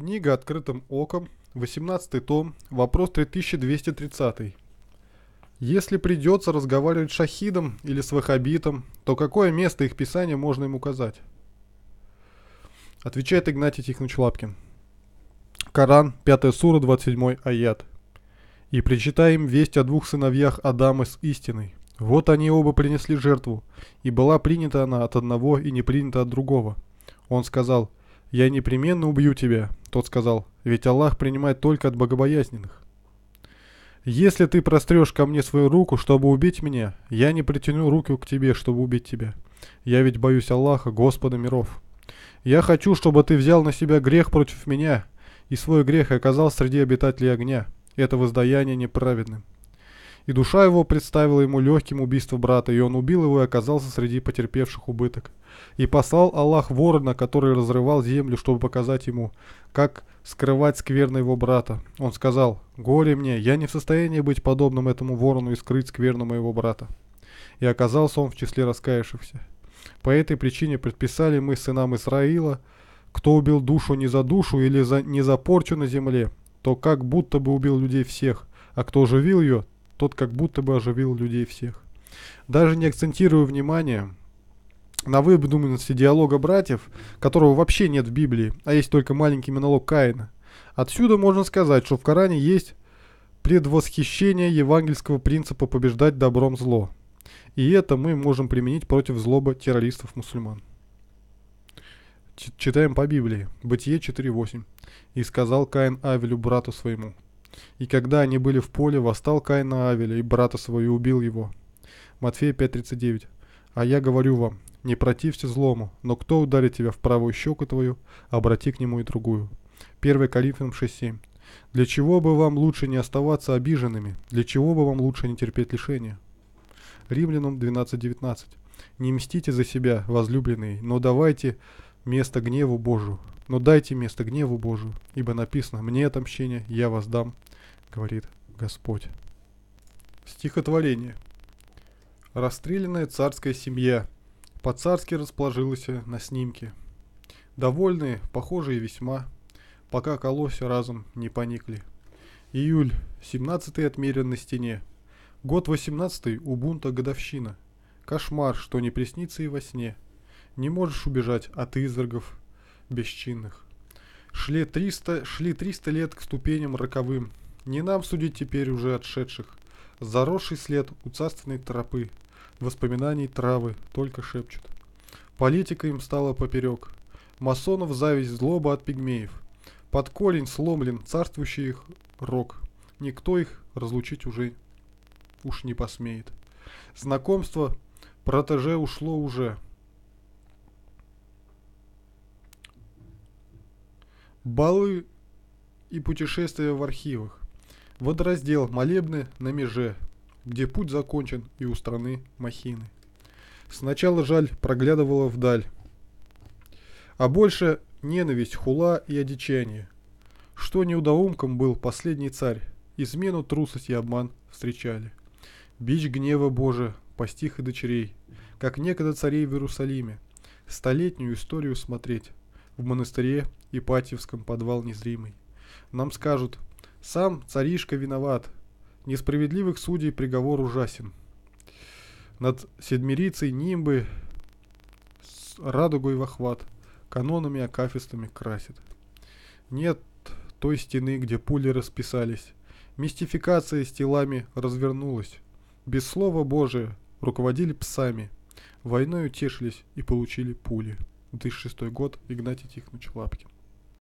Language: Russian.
Книга «Открытым оком», 18 том, вопрос 3230. Если придется разговаривать с шахидом или с ваххабитом, то какое место их писания можно им указать? Отвечает Игнатий Тихонович Лапкин. Коран, 5 сура, 27 аят. «И причитаем весть о двух сыновьях Адама с истиной. Вот они оба принесли жертву, и была принята она от одного и не принята от другого. Он сказал, «Я непременно убью тебя, тот сказал, ведь Аллах принимает только от богобоязненных. Если ты прострешь ко мне свою руку, чтобы убить меня, я не притяну руку к тебе, чтобы убить тебя. Я ведь боюсь Аллаха, Господа миров. Я хочу, чтобы ты взял на себя грех против меня, и свой грех оказал среди обитателей огня. Это воздаяние неправедным и душа его представила ему легким убийство брата, и он убил его и оказался среди потерпевших убыток. И послал Аллах ворона, который разрывал землю, чтобы показать ему, как скрывать скверно его брата. Он сказал, «Горе мне, я не в состоянии быть подобным этому ворону и скрыть скверну моего брата». И оказался он в числе раскаявшихся. По этой причине предписали мы сынам Исраила, кто убил душу не за душу или за, не за порчу на земле, то как будто бы убил людей всех, а кто оживил ее, тот как будто бы оживил людей всех. Даже не акцентируя внимание на выдуманности диалога братьев, которого вообще нет в Библии, а есть только маленький монолог Каина. Отсюда можно сказать, что в Коране есть предвосхищение евангельского принципа побеждать добром зло. И это мы можем применить против злоба террористов-мусульман. Читаем по Библии. Бытие 4.8. «И сказал Каин Авелю, брату своему, и когда они были в поле, восстал Каин на Авеля и брата своего убил его. Матфея 5.39. А я говорю вам, не протився злому, но кто ударит тебя в правую щеку твою, обрати к нему и другую. 1 Коринфянам 6.7. Для чего бы вам лучше не оставаться обиженными? Для чего бы вам лучше не терпеть лишения? Римлянам 12.19. Не мстите за себя, возлюбленные, но давайте место гневу Божию но дайте место гневу Божию, ибо написано «Мне отомщение, я вас дам», говорит Господь. Стихотворение. Расстрелянная царская семья. По-царски расположилась на снимке. Довольные, похожие весьма, пока колося разом не поникли. Июль, 17-й отмерен на стене. Год 18-й, у бунта годовщина. Кошмар, что не приснится и во сне. Не можешь убежать от извергов, бесчинных. Шли триста, шли триста лет к ступеням роковым, не нам судить теперь уже отшедших. Заросший след у царственной тропы, воспоминаний травы только шепчут. Политика им стала поперек, масонов зависть злоба от пигмеев. Под корень сломлен царствующий их рок, никто их разлучить уже уж не посмеет. Знакомство протеже ушло уже – Балы и путешествия в архивах. Водораздел «Молебны на меже», где путь закончен и у страны махины. Сначала жаль проглядывала вдаль, а больше ненависть, хула и одичание. Что неудоумком был последний царь, измену, трусость и обман встречали. Бич гнева Божия постих и дочерей, как некогда царей в Иерусалиме, столетнюю историю смотреть в монастыре Ипатьевском подвал незримый. Нам скажут, сам царишка виноват, несправедливых судей приговор ужасен. Над седмерицей нимбы с радугой в охват, канонами акафистами красит. Нет той стены, где пули расписались, мистификация с телами развернулась. Без слова Божия руководили псами, войной утешились и получили пули. 2006 год, Игнатий Тихонович Лапкин.